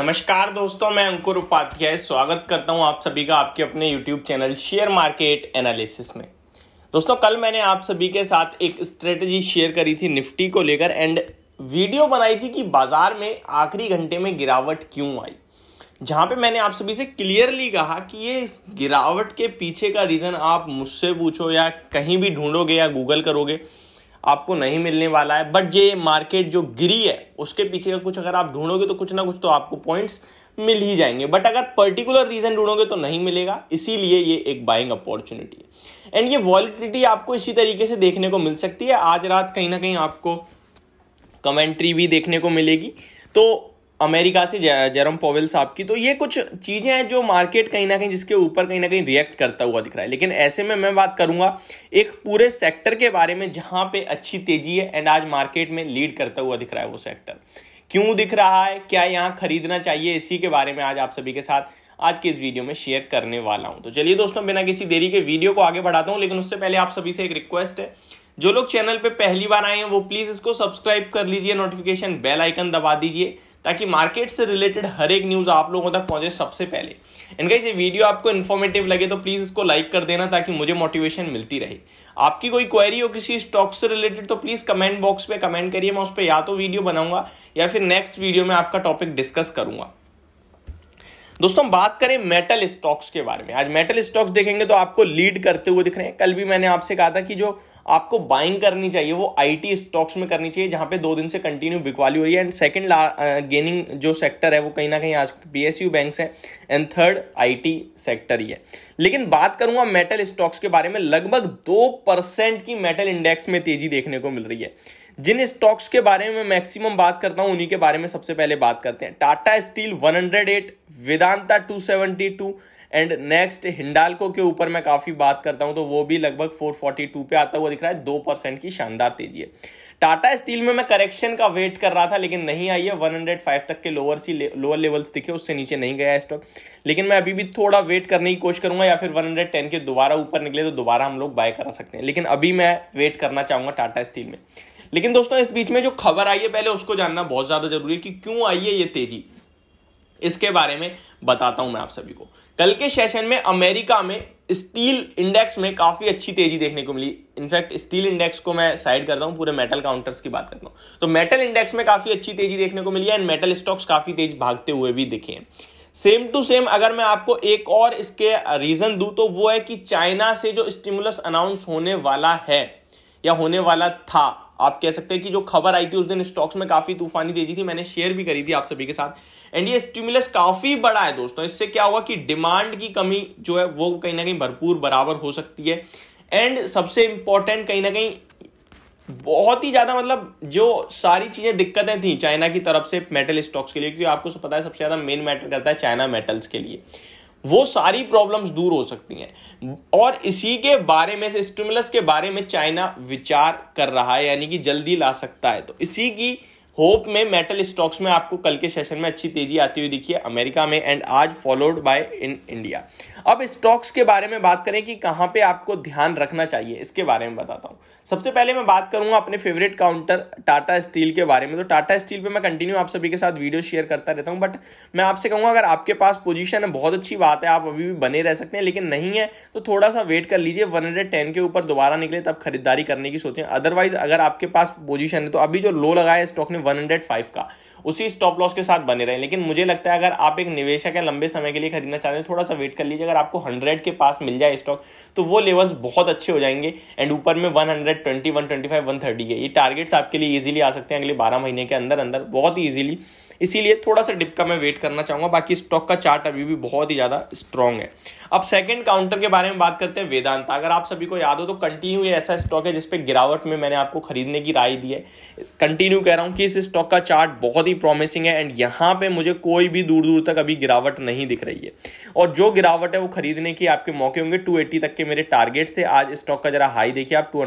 नमस्कार दोस्तों मैं अंकुर उपाध्याय स्वागत करता हूं आप सभी का आपके अपने YouTube channel share market analysis में दोस्तों कल मैंने आप सभी के साथ एक स्ट्रेटजी शेयर करी थी निफ्टी को लेकर एंड वीडियो बनाई थी कि बाजार में आखिरी घंटे में गिरावट क्यों आई जहां पे मैंने आप सभी से क्लियरली कहा कि ये इस गिरावट के पीछे का रीज़न आप मुझसे पूछो या कहीं भी ढूंढोगे या गूगल करोगे आपको नहीं मिलने वाला है बट ये मार्केट जो गिरी है उसके पीछे का कुछ अगर आप ढूंढोगे तो कुछ ना कुछ तो आपको पॉइंट्स मिल ही जाएंगे बट अगर पर्टिकुलर रीजन ढूंढोगे तो नहीं मिलेगा इसीलिए ये एक बाइंग अपॉर्चुनिटी है एंड ये वॉलिडिटी आपको इसी तरीके से देखने को मिल सकती है आज रात कहीं ना कहीं आपको कमेंट्री भी देखने को मिलेगी तो अमेरिका से जेरम पोवेल साहब की तो ये कुछ चीज़ें हैं जो मार्केट कहीं ना कहीं जिसके ऊपर कहीं ना कहीं रिएक्ट करता हुआ दिख रहा है लेकिन ऐसे में मैं बात करूंगा एक पूरे सेक्टर के बारे में जहां पे अच्छी तेजी है एंड आज मार्केट में लीड करता हुआ दिख रहा है वो सेक्टर क्यों दिख रहा है क्या यहाँ खरीदना चाहिए इसी के बारे में आज आप सभी के साथ आज के इस वीडियो में शेयर करने वाला हूं तो चलिए दोस्तों बिना किसी देरी के वीडियो को आगे बढ़ाता हूँ लेकिन उससे पहले आप सभी से एक रिक्वेस्ट है जो लोग चैनल पे पहली बार आए हैं वो प्लीज इसको सब्सक्राइब कर लीजिए नोटिफिकेशन बेल आइकन दबा दीजिए ताकि मार्केट से रिलेटेड हर एक न्यूज आप लोगों तक पहुंचे सबसे पहले इनका ये वीडियो आपको इन्फॉर्मेटिव लगे तो प्लीज इसको लाइक कर देना ताकि मुझे मोटिवेशन मिलती रहे आपकी कोई क्वेरी हो किसी स्टॉक से रिलेटेड तो प्लीज कमेंट बॉक्स पे कमेंट करिए मैं उस पर या तो वीडियो बनाऊंगा या फिर नेक्स्ट वीडियो में आपका टॉपिक डिस्कस करूंगा दोस्तों हम बात करें मेटल स्टॉक्स के बारे में आज मेटल स्टॉक्स देखेंगे तो आपको लीड करते हुए दिख रहे हैं कल भी मैंने आपसे कहा था कि जो आपको बाइंग करनी चाहिए वो आईटी स्टॉक्स में करनी चाहिए जहां पे दो दिन से कंटिन्यू बिकवाली हो रही है एंड सेकंड गेनिंग जो सेक्टर है वो कहीं ना कहीं आज पीएसयू बैंक्स है एंड थर्ड आईटी सेक्टर ही है लेकिन बात करूंगा मेटल स्टॉक्स के बारे में लगभग दो परसेंट की मेटल इंडेक्स में तेजी देखने को मिल रही है जिन स्टॉक्स के बारे में मैक्सिमम बात करता हूं उन्हीं के बारे में सबसे पहले बात करते हैं Tata steel 108 Vedanta 272 and next Hindalco के ऊपर मैं काफ़ी बात करता हूं तो वो भी लगभग 442 पे आता हुआ दिख रहा है दो परसेंट की शानदार तेजी है टाटा स्टील में मैं करेक्शन का वेट कर रहा था लेकिन नहीं आई है फाइव तक के लोअर सी लोअर लेवल्स दिखे उससे नीचे नहीं गया स्टॉक लेकिन मैं अभी भी थोड़ा वेट करने की कोशिश करूंगा या फिर 110 के दोबारा ऊपर निकले तो दोबारा हम लोग बाय करा सकते हैं लेकिन अभी मैं वेट करना चाहूंगा टाटा स्टील में लेकिन दोस्तों इस बीच में जो खबर आई है पहले उसको जानना बहुत ज़्यादा जरूरी है कि क्यों आई है ये तेजी इसके बारे में बताता हूं मैं आप सभी को कल के सेशन में अमेरिका में स्टील इंडेक्स में काफी अच्छी तेजी देखने को मिली इनफैक्ट स्टील इंडेक्स को मैं साइड करता हूं पूरे मेटल काउंटर्स की बात करता हूं तो मेटल इंडेक्स में काफी अच्छी तेजी देखने को मिली है एंड मेटल स्टॉक्स काफी तेज भागते हुए भी दिखे हैं सेम टू सेम अगर मैं आपको एक और इसके रीजन दू तो वो है कि चाइना से जो स्टिमुलस अनाउंस होने वाला है या होने वाला था आप कह सकते हैं कि जो खबर आई थी उस दिन स्टॉक्स में काफी तूफानी दे दी थी मैंने शेयर भी करी थी आप सभी के साथ एंड ये स्टिमुलस काफी बड़ा है दोस्तों इससे क्या हुआ कि डिमांड की कमी जो है वो कहीं ना कहीं भरपूर बराबर हो सकती है एंड सबसे इंपॉर्टेंट कहीं ना कहीं बहुत ही ज़्यादा मतलब जो सारी चीज़ें दिक्कतें थी चाइना की तरफ से मेटल स्टॉक्स के लिए क्योंकि आपको पता है सबसे ज़्यादा मेन मैटर करता है चाइना मेटल्स के लिए वो सारी प्रॉब्लम्स दूर हो सकती हैं और इसी के बारे में से स्टिमुलस के बारे में चाइना विचार कर रहा है यानी कि जल्दी ला सकता है तो इसी की होप में मेटल स्टॉक्स में आपको कल के सेशन में अच्छी तेजी आती हुई दिखी है अमेरिका में एंड आज फॉलोड बाय इन इंडिया अब स्टॉक्स के बारे में बात करें कि कहां पे आपको ध्यान रखना चाहिए इसके बारे में बताता हूं सबसे पहले मैं बात करूंगा अपने फेवरेट काउंटर टाटा स्टील के बारे में तो टाटा स्टील पर मैं कंटिन्यू आप सभी के साथ वीडियो शेयर करता रहता हूं बट मैं आपसे कहूंगा अगर आपके पास पोजिशन है बहुत अच्छी बात है आप अभी भी बने रह सकते हैं लेकिन नहीं है तो थोड़ा सा वेट कर लीजिए वन के ऊपर दोबारा निकले तब खरीदारी करने की सोचें अदरवाइज अगर आपके पास पोजिशन है तो अभी जो लो लगाया स्टॉक ने 105 का उसी स्टॉप लॉस के साथ बने रहे लेकिन मुझे लगता है अगर आप एक निवेशक है लंबे समय के लिए खरीदना चाहते हैं थोड़ा सा वेट कर लीजिए अगर आपको हंड्रेड के पास मिल जाए स्टॉक तो वो लेवल्स बहुत अच्छे हो जाएंगे एंड ऊपर में one hundred twenty one twenty five one thirty ये टारगेट्स आपके लिए ईजिली आ सकते हैं अगले बारह महीने के अंदर अंदर बहुत ही ईजिली इसीलिए थोड़ा सा डिप का मैं वेट करना चाहूंगा बाकी स्टॉक का चार्ट अभी भी बहुत ही ज़्यादा स्ट्रॉन्ग है अब सेकंड काउंटर के बारे में बात करते हैं वेदांता अगर आप सभी को याद हो तो कंटिन्यू ये ऐसा स्टॉक है जिसपे गिरावट में मैंने आपको खरीदने की राय दी है कंटिन्यू कह रहा हूँ कि इस स्टॉक का चार्ट बहुत ही प्रॉमिसिंग है एंड यहाँ पे मुझे कोई भी दूर दूर तक अभी गिरावट नहीं दिख रही है और जो गिरावट है वो खरीदने की आपके मौके होंगे टू तक के मेरे टारगेट थे आज स्टॉक का जरा हाई देखिए आप टू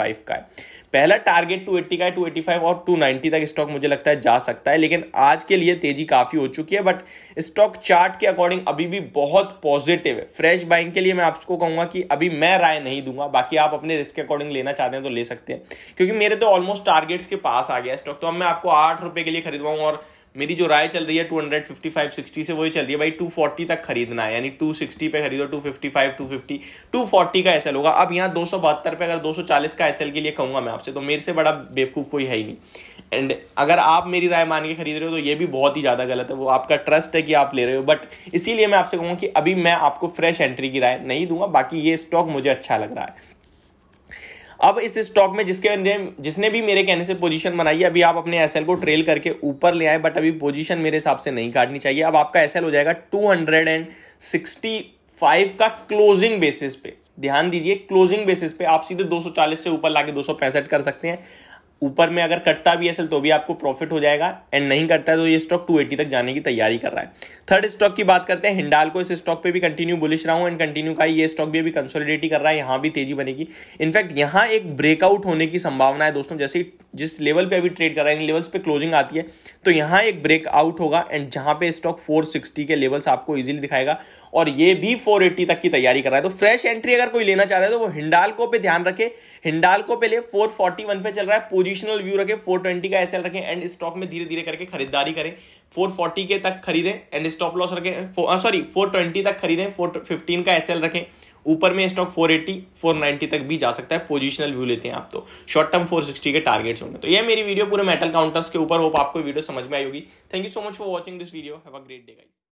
का है पहला टारगेट 280 का है 285 और 290 तक स्टॉक मुझे लगता है जा सकता है लेकिन आज के लिए तेजी काफ़ी हो चुकी है बट स्टॉक चार्ट के अकॉर्डिंग अभी भी बहुत पॉजिटिव है फ्रेश बाइंग के लिए मैं आपको कहूंगा कि अभी मैं राय नहीं दूंगा बाकी आप अपने रिस्क के अकॉर्डिंग लेना चाहते हैं तो ले सकते हैं क्योंकि मेरे तो ऑलमोस्ट टारगेट्स के पास आ गया स्टॉक तो अब मैं आपको आठ रुपए के लिए खरीदवाऊंगा और मेरी जो राय चल रही है two hundred fifty five sixty से वही चल रही है भाई टू फोर्टी तक खरीदना है यानी टू सिक्सटी पे खरीदो two two fifty five fifty two forty का एसएल होगा अब यहाँ दो सौ बहत्तर पे अगर दो सौ चालीस का एसएल के लिए कहूंगा मैं आपसे तो मेरे से बड़ा बेवकूफ़ कोई है ही नहीं एंड अगर आप मेरी राय मान के खरीद रहे हो तो ये भी बहुत ही ज़्यादा गलत है वो आपका ट्रस्ट है कि आप ले रहे हो बट इसीलिए मैं आपसे कहूँगा कि अभी मैं आपको फ्रेश एंट्री की राय नहीं दूंगा बाकी ये स्टॉक मुझे अच्छा लग रहा है अब इस स्टॉक में जिसके जिसने भी मेरे कहने से पोजीशन बनाई अभी आप अपने एसएल को ट्रेल करके ऊपर ले आए बट अभी पोजीशन मेरे हिसाब से नहीं काटनी चाहिए अब आपका एसएल हो जाएगा 265 का क्लोजिंग बेसिस पे ध्यान दीजिए क्लोजिंग बेसिस पे आप सीधे 240 से ऊपर लाके दो कर सकते हैं ऊपर में अगर कटता भी है तो भी आपको प्रॉफिट हो जाएगा एंड नहीं करता है तो ये स्टॉक 280 तक जाने की तैयारी कर रहा है थर्ड स्टॉक की बात करते हैं हिंडाल को इस स्टॉक पे भी कंटिन्यू बुलिश रहा हूं एंड कंटिन्यू का ये स्टॉक भी अभी कंसोलिडेट ही कर रहा है यहां भी तेजी बनेगी इनफैक्ट यहाँ एक ब्रेकआउट होने की संभावना है दोस्तों जैसे जिस लेवल पर अभी ट्रेड कर है इन लेवल्स पर क्लोजिंग आती है तो यहाँ एक ब्रेकआउट होगा एंड जहाँ पे स्टॉक फोर के लेवल्स आपको ईजिली दिखाएगा और ये भी फोर तक की तैयारी कर रहा है तो फ्रेश एंट्री अगर कोई लेना चाहता है तो वो को पे ध्यान रखे हिंडालको पे ले फोर पे चल रहा है पूरी पोजिशनल व्यू रखें फोर ट्वेंटी का एसएल रखें एंड स्टॉक में धीरे धीरे करके खरीदारी करें फोर फोर्टी के तक खरीदें एंड स्टॉप लॉस रखें सॉरी फोर ट्वेंटी तक खरीदें फोर फिफ्टीन का एसएल रखें ऊपर में स्टॉक 480, 490 तक भी जा सकता है पोजिशनल व्यू लेते हैं आप तो शॉर्ट टर्म 460 के टारगेट्स होंगे तो ये मेरी वीडियो पूरे मेटल काउंटर्स के ऊपर होप आपको वीडियो समझ में आई होगी thank you so much for watching this video have a great day guys